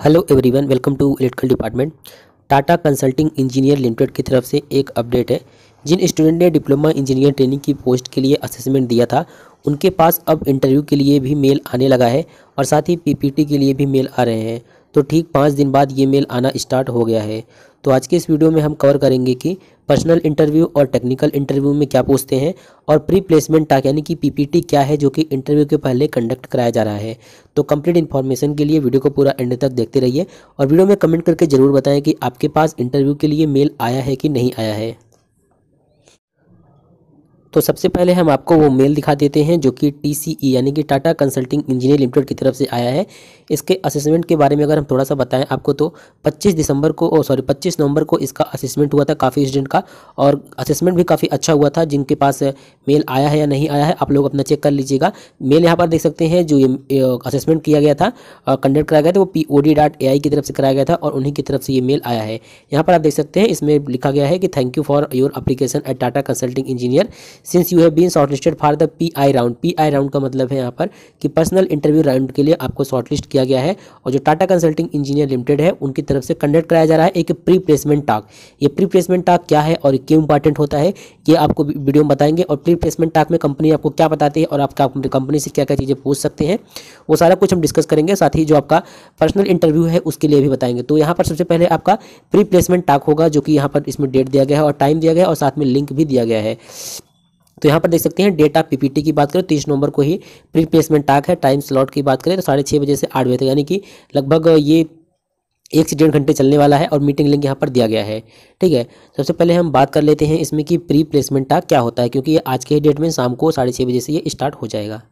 hello everyone welcome to electrical department Tata consulting engineer limited की तरफ से एक अपडेट है जिन स्टूडेंट ने डिप्लोमा इंजीनियर ट्रेनिंग की पोस्ट के लिए असेसमेंट दिया था उनके पास अब इंटरव्यू के लिए भी मेल आने लगा है और साथ ही पीपीटी के लिए भी मेल आ रहे हैं तो ठीक पाँच दिन बाद ये मेल आना स्टार्ट हो गया है तो आज के इस वीडियो में हम कवर करेंगे कि पर्सनल इंटरव्यू और टेक्निकल इंटरव्यू में क्या पूछते हैं और प्री प्लेसमेंट टाक यानी कि पीपीटी क्या है जो कि इंटरव्यू के पहले कंडक्ट कराया जा रहा है तो कंप्लीट इन्फॉर्मेशन के लिए वीडियो को पूरा एंड तक देखते रहिए और वीडियो में कमेंट करके ज़रूर बताएँ कि आपके पास इंटरव्यू के लिए मेल आया है कि नहीं आया है तो सबसे पहले हम आपको वो मेल दिखा देते हैं जो कि ई यानी कि टाटा कंसल्टिंग इंजीनियर लिमिटेड की तरफ से आया है इसके असेसमेंट के बारे में अगर हम थोड़ा सा बताएं आपको तो 25 दिसंबर को सॉरी 25 नवंबर को इसका असेसमेंट हुआ था काफ़ी स्टूडेंट का और असेसमेंट भी काफ़ी अच्छा हुआ था जिनके पास मेल आया है या नहीं आया है आप लोग अपना चेक कर लीजिएगा मेल यहाँ पर देख सकते हैं जो ये असेसमेंट किया गया था कंडक्ट कराया गया था वो P O D dot A I की तरफ से कराया गया था और उन्हीं की तरफ से ये मेल आया है यहाँ पर आप देख सकते हैं इसमें लिखा गया है कि thank you for your application at Tata consulting engineer since you have been shortlisted for the P I round P I round का मतलब है यहाँ पर कि पर्सनल इंटरव्यू राउंड के लिए आपको शॉर्टलिस्ट किया गया है और जो टाटा कंसल्टिंग इंजीनियर लिमिटेड है उनकी तरफ से कंडक्ट कराया जा रहा है एक प्री प्लेसमेंट टाक ये प्री प्लेसमेंट टाक क्या है और क्यों इंपॉर्टेंट होता है ये आपको वीडियो में बताएंगे और प्री प्लेसमेंट टाक में कंपनी आपको क्या बताती है और आप कंपनी से क्या क्या चीज़ें पूछ सकते हैं वो सारा कुछ हम डिस्कस करेंगे साथ ही जो आपका पर्सनल इंटरव्यू है उसके लिए भी बताएंगे तो यहाँ पर सबसे पहले आपका प्री प्लेसमेंट टाक होगा जो कि यहाँ पर इसमें डेट दिया गया है और टाइम दिया गया है और साथ में लिंक भी दिया गया है तो यहाँ पर देख सकते हैं डेटा पीपीटी की बात करें तीस नवंबर को ही प्री प्लेसमेंट टाक है टाइम स्लॉट की बात करें तो साढ़े छः बजे से आठ बजे तक यानी कि लगभग ये एक से डेढ़ घंटे चलने वाला है और मीटिंग लिंक यहाँ पर दिया गया है ठीक है सबसे पहले हम बात कर लेते हैं इसमें कि प्री प्लेसमेंट टाक क्या होता है क्योंकि ये आज के डेट में शाम को साढ़े छः बजे से ये स्टार्ट हो जाएगा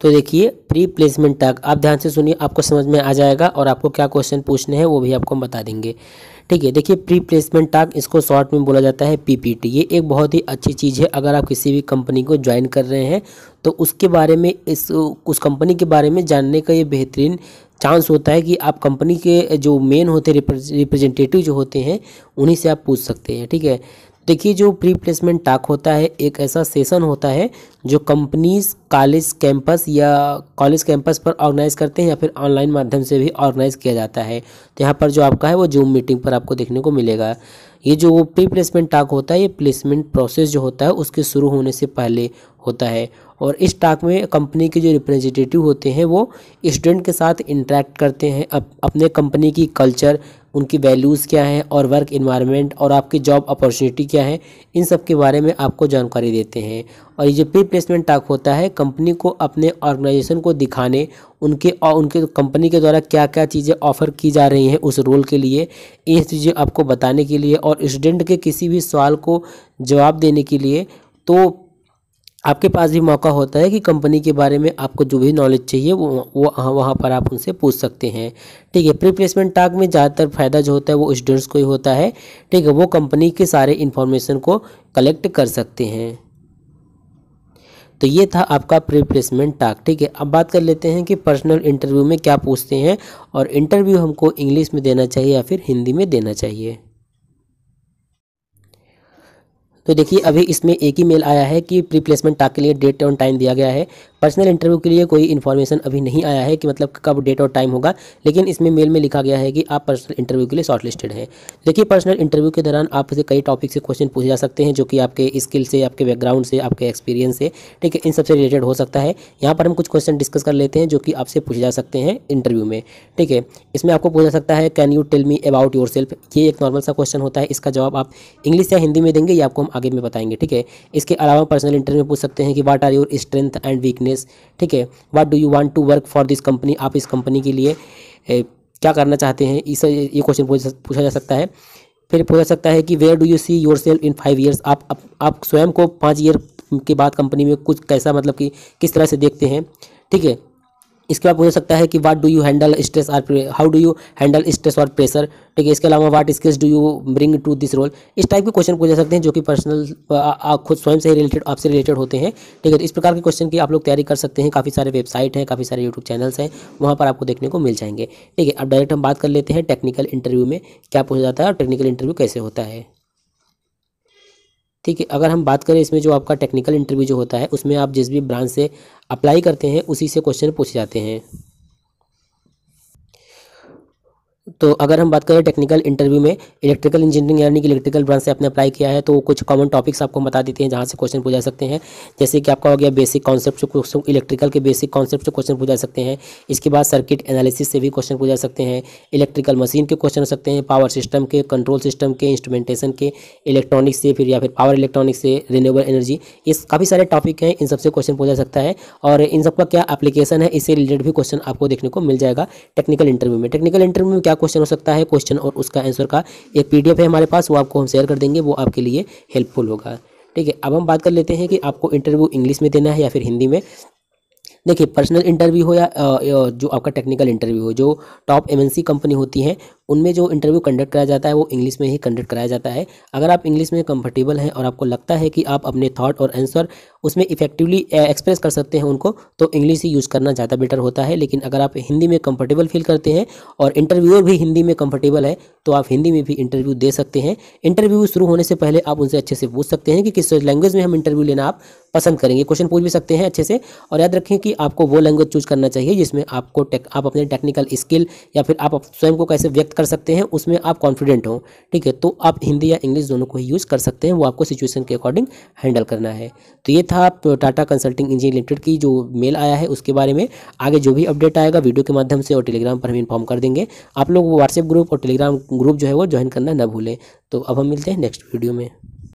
तो देखिए प्री प्लेसमेंट टैग आप ध्यान से सुनिए आपको समझ में आ जाएगा और आपको क्या क्वेश्चन पूछने हैं वो भी आपको हम बता देंगे ठीक है देखिए प्री प्लेसमेंट टैग इसको शॉर्ट में बोला जाता है पीपीटी ये एक बहुत ही अच्छी चीज़ है अगर आप किसी भी कंपनी को ज्वाइन कर रहे हैं तो उसके बारे में इस उस कंपनी के बारे में जानने का ये बेहतरीन चांस होता है कि आप कंपनी के जो मेन होते रिप्रेजेंटेटिव जो होते हैं उन्हीं से आप पूछ सकते हैं ठीक है देखिए जो प्री प्लेसमेंट टाक होता है एक ऐसा सेशन होता है जो कंपनीज कॉलेज कैंपस या कॉलेज कैंपस पर ऑर्गेनाइज करते हैं या फिर ऑनलाइन माध्यम से भी ऑर्गेनाइज किया जाता है तो यहाँ पर जो आपका है वो जूम मीटिंग पर आपको देखने को मिलेगा ये जो प्री प्लेसमेंट टाक होता है ये प्लेसमेंट प्रोसेस जो होता है उसके शुरू होने से पहले होता है और इस टाक में कंपनी के जो रिप्रेजेंटेटिव होते हैं वो स्टूडेंट के साथ इंटरेक्ट करते हैं अप, अपने कंपनी की कल्चर उनकी वैल्यूज़ क्या हैं और वर्क इन्वायरमेंट और आपकी जॉब अपॉर्चुनिटी क्या है इन सब के बारे में आपको जानकारी देते हैं और ये जो प्री प्लेसमेंट टाक होता है कंपनी को अपने ऑर्गेनाइजेशन को दिखाने उनके और उनके कंपनी के द्वारा क्या क्या चीज़ें ऑफर की जा रही हैं उस रोल के लिए ये चीज़ें आपको बताने के लिए और स्टूडेंट के किसी भी सवाल को जवाब देने के लिए तो आपके पास भी मौका होता है कि कंपनी के बारे में आपको जो भी नॉलेज चाहिए वो वो हाँ, वहाँ पर आप उनसे पूछ सकते हैं ठीक है प्री प्लेसमेंट टाक में ज़्यादातर फ़ायदा जो होता है वो स्टूडेंट्स को ही होता है ठीक है वो कंपनी के सारे इन्फॉर्मेशन को कलेक्ट कर सकते हैं तो ये था आपका प्री प्लेसमेंट टाक ठीक है अब बात कर लेते हैं कि पर्सनल इंटरव्यू में क्या पूछते हैं और इंटरव्यू हमको इंग्लिश में देना चाहिए या फिर हिंदी में देना चाहिए तो देखिए अभी इसमें एक ही मेल आया है कि प्रीप्लेसमेंट टाक के लिए डेट और टाइम दिया गया है पर्सनल इंटरव्यू के लिए कोई इन्फॉर्मेशन अभी नहीं आया है कि मतलब कब डेट और टाइम होगा लेकिन इसमें मेल में लिखा गया है कि आप पर्सनल इंटरव्यू के लिए शॉर्टलिस्टेड हैं देखिए पर्सनल इंटरव्यू के दौरान आपसे कई टॉपिक से क्वेश्चन पूछे जा सकते हैं जो कि आपके स्किल से आपके बैकग्राउंड से आपके एक्सपीरियंस से ठीक है इन सबसे रिलेटेड हो सकता है यहाँ पर हम कुछ क्वेश्चन डिस्कस कर लेते हैं जो कि आपसे पूछे जा सकते हैं इंटरव्यू में ठीक है इसमें आपको पूछा सकता है can you tell me about yourself ये एक नॉर्मल सा क्वेश्चन होता है इसका जवाब आप इंग्लिश या हिंदी में देंगे ये आपको हम आगे में बताएंगे ठीक है इसके अलावा पर्सनल इंटरव्यू में पूछ सकते हैं कि what are your strength and weakness business ठीक है what do you want to work for this company आप इस कंपनी के लिए ए, क्या करना चाहते हैं इस ये क्वेश्चन पूछा जा सकता है फिर पूछा सकता है कि where do you see yourself in five years आप आप, आप स्वयं को पाँच ईयर के बाद कंपनी में कुछ कैसा मतलब कि किस तरह से देखते हैं ठीक है इसके बाद पूछ सकता है कि what do you handle stress और how do you handle stress और प्रेशर ठीक है इसके अलावा what skills do you bring to this role इस टाइप के क्वेश्चन पूछ सकते हैं जो कि पर्सनल खुद स्वयं से रिलेटेड आपसे रिलेटेड होते हैं ठीक है तो इस प्रकार के क्वेश्चन की आप लोग तैयारी कर सकते हैं काफ़ी सारे वेबसाइट हैं काफ़ी सारे यूट्यूब चैनल्स हैं वहाँ पर आपको देखने को मिल जाएंगे ठीक है अब डायरेक्ट हम बात कर लेते हैं टेक्निकल इंटरव्यू में क्या पूछा जाता है और टेक्निकल इंटरव्यू कैसे होता है ठीक है अगर हम बात करें इसमें जो आपका टेक्निकल इंटरव्यू जो होता है उसमें आप जिस भी ब्रांच से अप्लाई करते हैं उसी से क्वेश्चन पूछे जाते हैं तो अगर हम बात करें टेक्निकल इंटरव्यू में इलेक्ट्रिकल इंजीनियरिंग यानी कि इलेक्ट्रिकल ब्रांच से आपने अप्लाई किया है तो कुछ कॉमन टॉपिक्स आपको बता देते हैं जहाँ से क्वेश्चन पूछा सकते हैं जैसे कि आपका हो गया बेसिक कॉन्सेप्ट इलेक्ट्रिकल के बेसिक कॉन्सेप्ट से क्वेश्चन पूछा सकते हैं इसके बाद सर्किट एनालिसिस से भी क्वेश्चन पूछा सकते हैं इलेक्ट्रिकल मशीन के क्वेश्चन हो सकते हैं पावर सिस्टम के कंट्रोल सिस्टम के इंस्ट्रूमेंटेशन के इलेक्ट्रॉनिक्स से फिर या फिर पावर इलेक्ट्रॉनिक्स से रिन्यूएबल एनर्जी इस काफ़ी सारे टॉपिक हैं इन सबसे क्वेश्चन पूछा सकता है और इन सबका क्या अपलीकेशन है इससे रिलेटेड भी क्वेश्चन आपको देखने को मिल जाएगा टेक्निकल इंटरव्यू में टेक्निकल इंटरव्यू में क्या क्वेश्चन हो सकता है क्वेश्चन और उसका आंसर का एक पी है हमारे पास वो आपको हम शेयर कर देंगे वो आपके लिए हेल्पफुल होगा ठीक है अब हम बात कर लेते हैं कि आपको इंटरव्यू इंग्लिश में देना है या फिर हिंदी में देखिए पर्सनल इंटरव्यू हो या जो आपका टेक्निकल इंटरव्यू हो जो टॉप एमएनसी कंपनी होती है उनमें जो इंटरव्यू कंडक्ट कराया जाता है वो इंग्लिश में ही कंडक्ट कराया जाता है अगर आप इंग्लिश में कंफर्टेबल हैं और आपको लगता है कि आप अपने थाट और आंसर उसमें इफेक्टिवली एक्सप्रेस कर सकते हैं उनको तो इंग्लिश ही यूज़ करना ज़्यादा बेटर होता है लेकिन अगर आप हिंदी में कंफर्टेबल फील करते हैं और इंटरव्यूअर भी हिंदी में कंफर्टेबल है तो आप हिंदी में भी इंटरव्यू दे सकते हैं इंटरव्यू शुरू होने से पहले आप उनसे अच्छे से पूछ सकते हैं कि किस लैंग्वेज में हम इंटरव्यू लेना आप पसंद करेंगे क्वेश्चन पूछ भी सकते हैं अच्छे से और याद रखें कि आपको वो लैंग्वेज चूज करना चाहिए जिसमें आपको आप अपने टेक्निकल स्किल या फिर आप स्वयं को कैसे व्यक्त कर सकते हैं उसमें आप कॉन्फिडेंट हो ठीक है तो आप हिंदी या इंग्लिश दोनों को ही यूज़ कर सकते हैं वो आपको सिचुएशन के अकॉर्डिंग हैंडल करना है तो ये था टाटा कंसल्टिंग इंजीनियर लिमिटेड की जो मेल आया है उसके बारे में आगे जो भी अपडेट आएगा वीडियो के माध्यम से और टेलीग्राम पर हम इन्फॉर्म कर देंगे आप लोग व्हाट्सएप ग्रुप और टेलीग्राम ग्रुप जो है वो ज्वाइन करना ना भूलें तो अब हम मिलते हैं नेक्स्ट वीडियो में